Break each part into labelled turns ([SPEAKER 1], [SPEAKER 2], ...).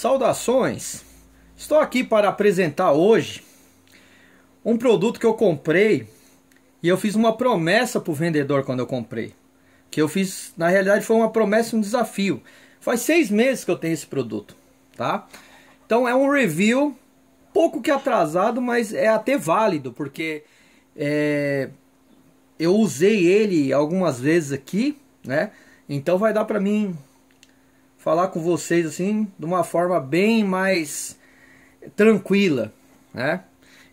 [SPEAKER 1] Saudações! Estou aqui para apresentar hoje um produto que eu comprei e eu fiz uma promessa para o vendedor quando eu comprei. Que eu fiz, na realidade, foi uma promessa, um desafio. Faz seis meses que eu tenho esse produto, tá? Então é um review pouco que atrasado, mas é até válido, porque é, eu usei ele algumas vezes aqui, né? Então vai dar para mim falar com vocês assim de uma forma bem mais tranquila, né?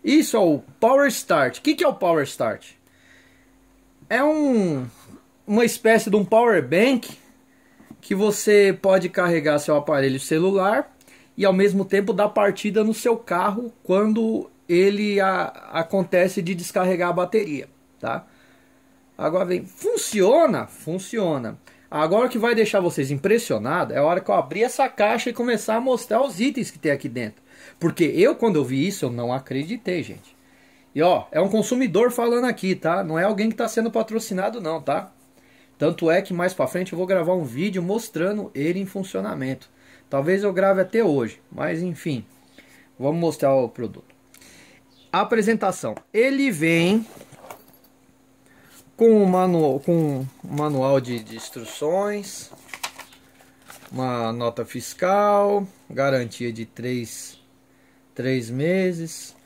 [SPEAKER 1] Isso é o Power Start. O que, que é o Power Start? É um, uma espécie de um power bank que você pode carregar seu aparelho celular e ao mesmo tempo dar partida no seu carro quando ele a, acontece de descarregar a bateria, tá? Agora vem, funciona? Funciona. Agora o que vai deixar vocês impressionados é a hora que eu abrir essa caixa e começar a mostrar os itens que tem aqui dentro. Porque eu, quando eu vi isso, eu não acreditei, gente. E ó, é um consumidor falando aqui, tá? Não é alguém que está sendo patrocinado não, tá? Tanto é que mais pra frente eu vou gravar um vídeo mostrando ele em funcionamento. Talvez eu grave até hoje, mas enfim. Vamos mostrar o produto. A apresentação. Ele vem com um manual, com um manual de, de instruções, uma nota fiscal, garantia de 3, três meses,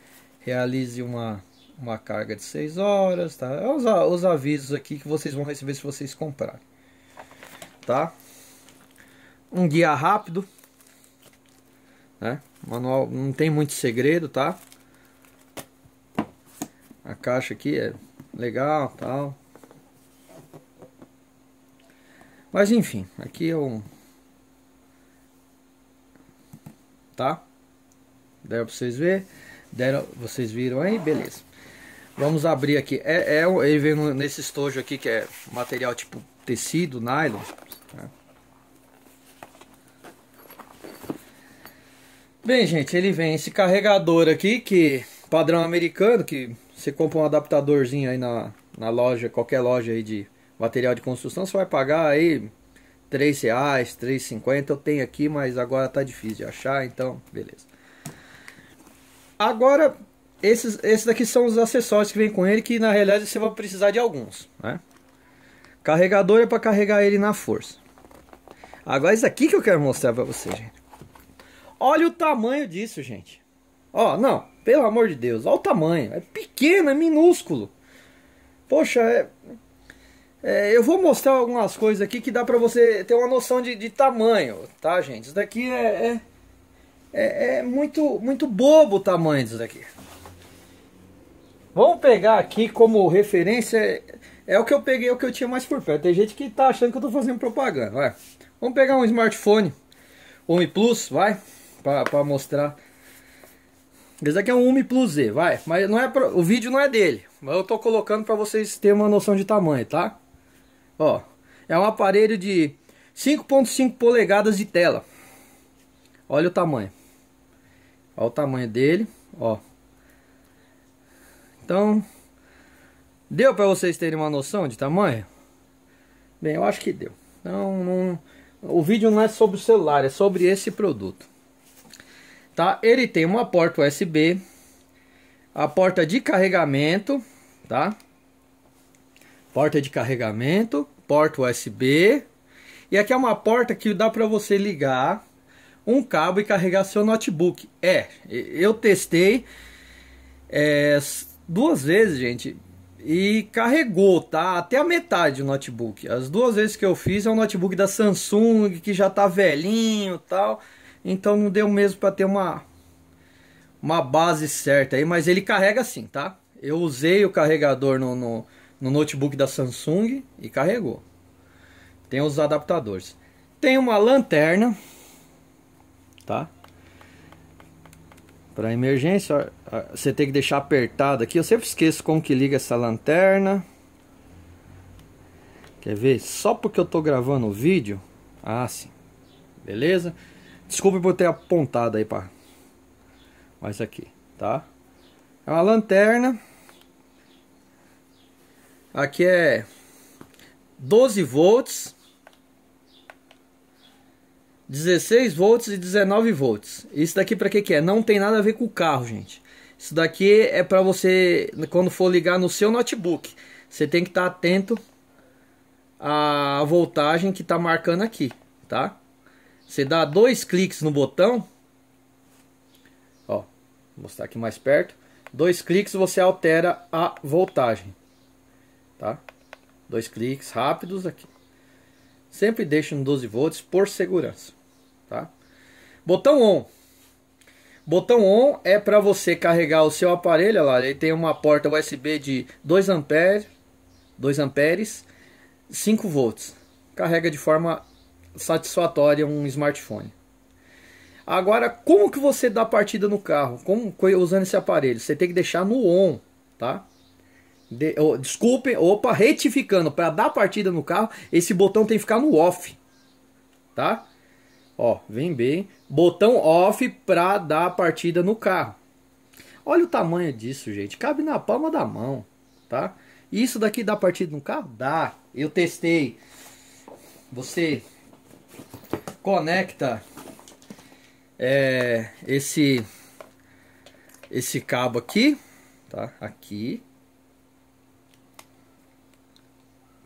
[SPEAKER 1] realize uma, uma carga de 6 horas, tá? É os, os avisos aqui que vocês vão receber se vocês comprarem, tá? Um guia rápido, né? Manual não tem muito segredo, tá? A caixa aqui é legal, tal. Mas enfim, aqui é um. Tá? Deram pra vocês verem. Deram, vocês viram aí? Beleza. Vamos abrir aqui. É, é, ele vem nesse estojo aqui que é material tipo tecido, nylon. Né? Bem, gente, ele vem esse carregador aqui, que padrão americano, que você compra um adaptadorzinho aí na, na loja, qualquer loja aí de material de construção, você vai pagar aí três reais, três cinquenta. Eu tenho aqui, mas agora tá difícil de achar, então beleza. Agora esses, esses daqui são os acessórios que vem com ele, que na realidade você vai precisar de alguns, né? Carregador é para carregar ele na força. Agora isso aqui que eu quero mostrar para você, gente. Olha o tamanho disso, gente. Ó, não, pelo amor de Deus, olha o tamanho. É pequeno, é minúsculo. Poxa, é, é, eu vou mostrar algumas coisas aqui que dá pra você ter uma noção de, de tamanho, tá, gente? Isso daqui é, é, é, é, muito, muito bobo o tamanho disso daqui. Vamos pegar aqui como referência, é o que eu peguei, é o que eu tinha mais por perto. Tem gente que tá achando que eu tô fazendo propaganda, vai. Vamos pegar um smartphone, Umi Plus, vai, pra, pra mostrar. Esse aqui é um Umi Plus Z, vai. Mas não é pro, o vídeo não é dele, mas eu tô colocando pra vocês terem uma noção de tamanho, tá? Ó, é um aparelho de 5.5 polegadas de tela. Olha o tamanho. Olha o tamanho dele, ó. Então, deu para vocês terem uma noção de tamanho? Bem, eu acho que deu. Então, não, o vídeo não é sobre o celular, é sobre esse produto. Tá? Ele tem uma porta USB, a porta de carregamento, tá? porta de carregamento, porta USB. E aqui é uma porta que dá para você ligar um cabo e carregar seu notebook. É, eu testei é, duas vezes, gente, e carregou, tá? Até a metade do notebook. As duas vezes que eu fiz é um notebook da Samsung que já tá velhinho, tal. Então não deu mesmo para ter uma uma base certa aí, mas ele carrega sim, tá? Eu usei o carregador no, no no notebook da Samsung e carregou. Tem os adaptadores. Tem uma lanterna, tá? Para emergência, você tem que deixar apertado aqui. Eu sempre esqueço como que liga essa lanterna. Quer ver? Só porque eu tô gravando o vídeo. Ah, sim. Beleza? Desculpe por ter apontado aí para mas aqui, tá? É uma lanterna Aqui é 12 volts, 16 volts e 19 volts. Isso daqui para que que é? Não tem nada a ver com o carro, gente. Isso daqui é para você quando for ligar no seu notebook. Você tem que estar tá atento à voltagem que está marcando aqui, tá? Você dá dois cliques no botão, ó, vou mostrar aqui mais perto. Dois cliques você altera a voltagem tá? Dois cliques rápidos aqui. Sempre deixe no 12 volts por segurança, tá? Botão ON. Botão ON é para você carregar o seu aparelho, olha lá, ele tem uma porta USB de 2 amperes, 2 amperes, 5 volts. Carrega de forma satisfatória um smartphone. Agora, como que você dá partida no carro? Como usando esse aparelho? Você tem que deixar no on, tá? De, oh, desculpe, opa, retificando, para dar partida no carro, esse botão tem que ficar no off. Tá? Ó, vem bem. Botão off para dar partida no carro. Olha o tamanho disso, gente. Cabe na palma da mão, tá? Isso daqui dá partida no carro? Dá. Eu testei. Você conecta é, esse esse cabo aqui, tá? Aqui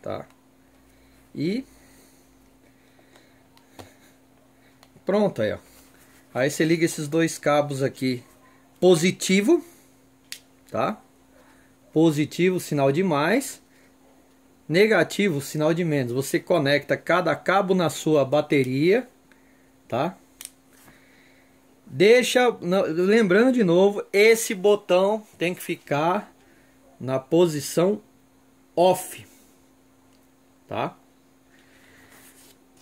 [SPEAKER 1] tá? E pronto aí, ó. Aí você liga esses dois cabos aqui positivo, tá? Positivo, sinal de mais. Negativo, sinal de menos. Você conecta cada cabo na sua bateria, tá? Deixa, lembrando de novo, esse botão tem que ficar na posição off, tá?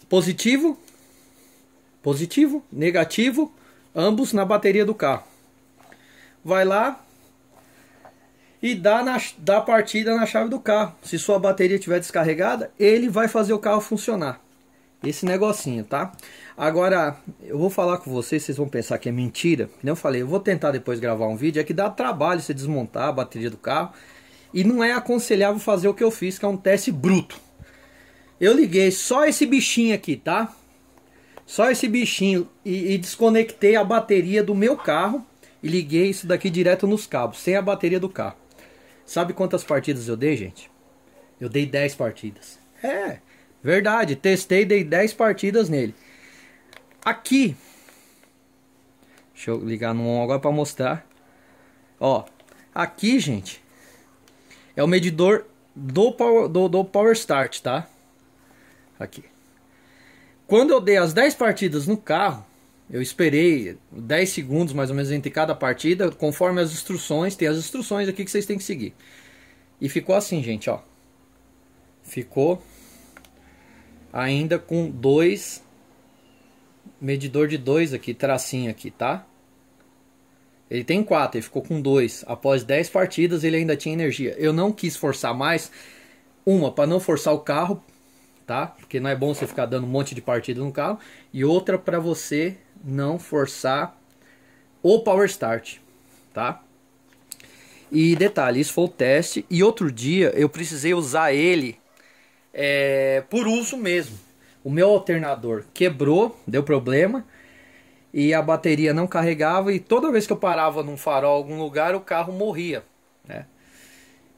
[SPEAKER 1] Positivo, positivo, negativo, ambos na bateria do carro. Vai lá e dá, na, dá partida na chave do carro. Se sua bateria estiver descarregada, ele vai fazer o carro funcionar. Esse negocinho, tá? Agora, eu vou falar com vocês, vocês vão pensar que é mentira. Como eu falei, eu vou tentar depois gravar um vídeo. É que dá trabalho você desmontar a bateria do carro. E não é aconselhável fazer o que eu fiz, que é um teste bruto. Eu liguei só esse bichinho aqui, tá? Só esse bichinho e, e desconectei a bateria do meu carro e liguei isso daqui direto nos cabos, sem a bateria do carro. Sabe quantas partidas eu dei, gente? Eu dei 10 partidas. É, verdade, testei, dei 10 partidas nele. Aqui, deixa eu ligar no on agora para mostrar. Ó, aqui, gente, é o medidor do power, do, do power start, tá? aqui. Quando eu dei as 10 partidas no carro, eu esperei 10 segundos mais ou menos entre cada partida, conforme as instruções, tem as instruções aqui que vocês têm que seguir. E ficou assim, gente, ó. Ficou ainda com dois medidor de dois aqui, tracinho aqui, tá? Ele tem quatro, ele ficou com dois. Após 10 partidas, ele ainda tinha energia. Eu não quis forçar mais. Uma, para não forçar o carro, tá? Porque não é bom você ficar dando um monte de partida no carro. E outra para você não forçar o power start, tá? E detalhe, isso foi o teste. E outro dia eu precisei usar ele é, por uso mesmo. O meu alternador quebrou, deu problema. E a bateria não carregava. E toda vez que eu parava num farol, algum lugar, o carro morria. Né?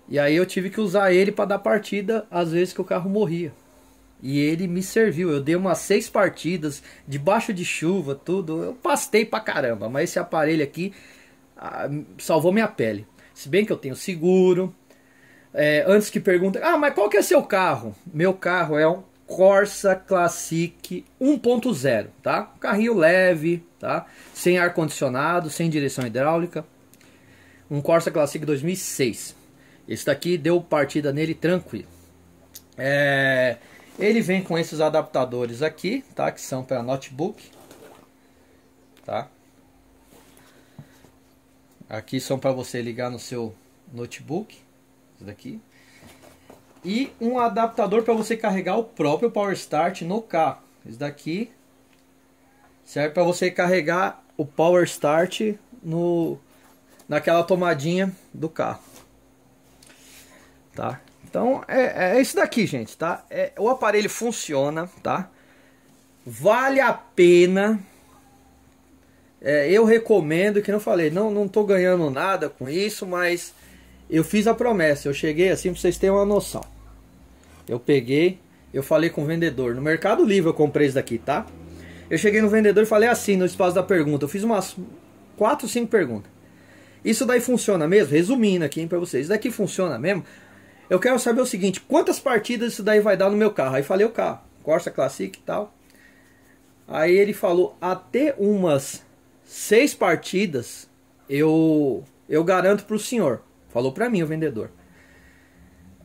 [SPEAKER 1] E aí eu tive que usar ele para dar partida às vezes que o carro morria. E ele me serviu. Eu dei umas seis partidas, debaixo de chuva, tudo. Eu pastei pra caramba, mas esse aparelho aqui ah, salvou minha pele. Se bem que eu tenho seguro. É, antes que pergunta ah, mas qual que é seu carro? Meu carro é um Corsa Classic 1.0, tá? Carrinho leve, tá? Sem ar condicionado, sem direção hidráulica. Um Corsa Classic 2006. Esse daqui deu partida nele tranquilo. É... Ele vem com esses adaptadores aqui, tá? Que são para notebook, tá? Aqui são para você ligar no seu notebook, isso daqui. E um adaptador para você carregar o próprio Power Start no carro, isso daqui. Serve para você carregar o Power Start no naquela tomadinha do carro, tá? Então é, é, é isso daqui, gente, tá? É, o aparelho funciona, tá? Vale a pena. É, eu recomendo, que não falei, não, não tô ganhando nada com isso, mas eu fiz a promessa. Eu cheguei assim pra vocês terem uma noção. Eu peguei, eu falei com o vendedor. No Mercado Livre eu comprei isso daqui, tá? Eu cheguei no vendedor e falei assim, no espaço da pergunta. Eu fiz umas 4, 5 perguntas. Isso daí funciona mesmo? Resumindo aqui hein, pra vocês. Isso daqui funciona mesmo? Eu quero saber o seguinte, quantas partidas isso daí vai dar no meu carro? Aí falei o carro, Corsa Classic e tal. Aí ele falou, até umas seis partidas eu eu garanto para o senhor. Falou para mim o vendedor.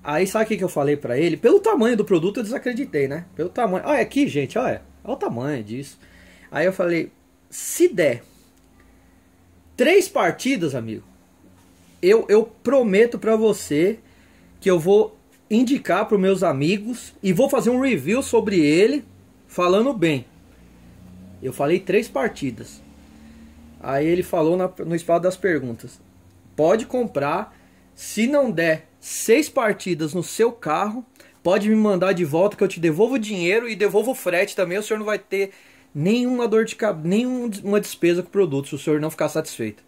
[SPEAKER 1] Aí sabe o que, que eu falei para ele? Pelo tamanho do produto eu desacreditei, né? Pelo tamanho. Olha aqui, gente, olha. Olha o tamanho disso. Aí eu falei, se der três partidas, amigo, eu, eu prometo para você que eu vou indicar para os meus amigos e vou fazer um review sobre ele, falando bem. Eu falei três partidas. Aí ele falou na, no espaço das perguntas: pode comprar, se não der seis partidas no seu carro, pode me mandar de volta que eu te devolvo o dinheiro e devolvo o frete também. O senhor não vai ter nenhuma dor de cabeça, nenhuma despesa com o produto se o senhor não ficar satisfeito.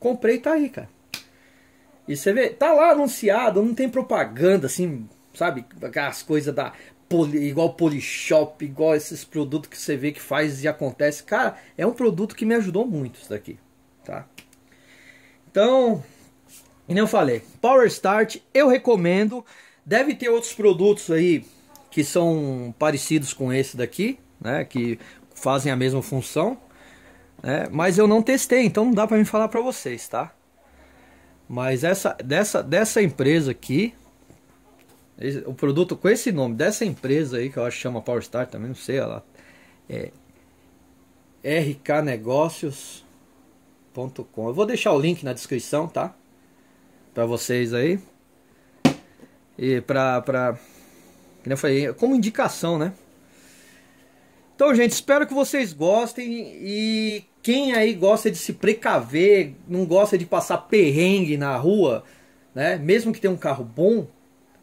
[SPEAKER 1] Comprei, tá aí, cara. E você vê, tá lá anunciado, não tem propaganda, assim, sabe? As coisas da. Poli, igual Polishop, igual esses produtos que você vê que faz e acontece. Cara, é um produto que me ajudou muito isso daqui, tá? Então, como eu falei, Power Start eu recomendo. Deve ter outros produtos aí que são parecidos com esse daqui, né? Que fazem a mesma função, né? Mas eu não testei, então não dá para me falar para vocês, tá? Mas essa, dessa, dessa empresa aqui, o produto com esse nome, dessa empresa aí, que eu acho que chama PowerStar também, não sei, ela é rknegócios.com. Eu vou deixar o link na descrição, tá? Pra vocês aí. E pra, pra eu falei, como indicação, né? Então, gente, espero que vocês gostem e quem aí gosta de se precaver, não gosta de passar perrengue na rua, né? Mesmo que tenha um carro bom,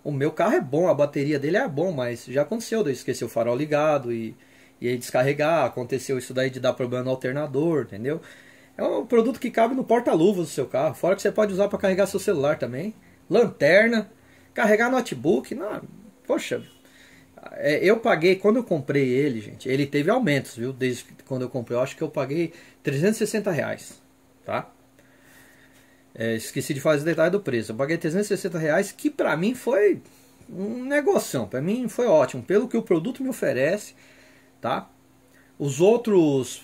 [SPEAKER 1] o meu carro é bom, a bateria dele é bom, mas já aconteceu de eu esquecer o farol ligado e, e aí descarregar, aconteceu isso daí de dar problema no alternador, entendeu? É um produto que cabe no porta-luvas do seu carro, fora que você pode usar para carregar seu celular também, lanterna, carregar notebook, não, poxa, é, eu paguei, quando eu comprei ele, gente, ele teve aumentos, viu? Desde quando eu comprei, eu acho que eu paguei 360 reais, tá? É, esqueci de fazer o detalhe do preço. Eu paguei 360 reais, que pra mim foi um negócio, pra mim foi ótimo. Pelo que o produto me oferece, tá? Os outros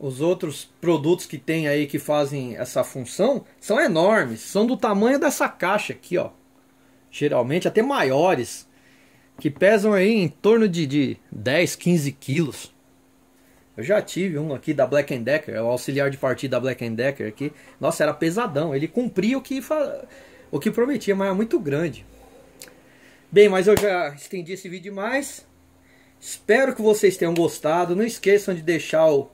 [SPEAKER 1] os outros produtos que tem aí que fazem essa função são enormes, são do tamanho dessa caixa aqui, ó. Geralmente até maiores que pesam aí em torno de, de 10, 15 quilos. Eu já tive um aqui da Black Decker, é o auxiliar de partida da Black Decker aqui. Nossa, era pesadão. Ele cumpria o que, o que prometia, mas era muito grande. Bem, mas eu já estendi esse vídeo mais. Espero que vocês tenham gostado. Não esqueçam de deixar o,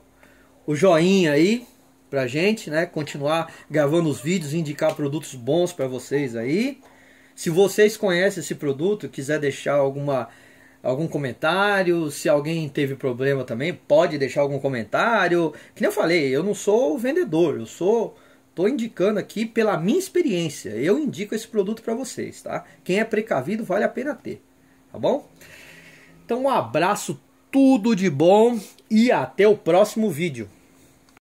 [SPEAKER 1] o joinha aí pra gente, né? Continuar gravando os vídeos, indicar produtos bons para vocês aí. Se vocês conhecem esse produto, quiser deixar alguma algum comentário, se alguém teve problema também, pode deixar algum comentário. Que nem eu falei, eu não sou vendedor, eu sou tô indicando aqui pela minha experiência. Eu indico esse produto para vocês, tá? Quem é precavido vale a pena ter, tá bom? Então um abraço, tudo de bom e até o próximo vídeo.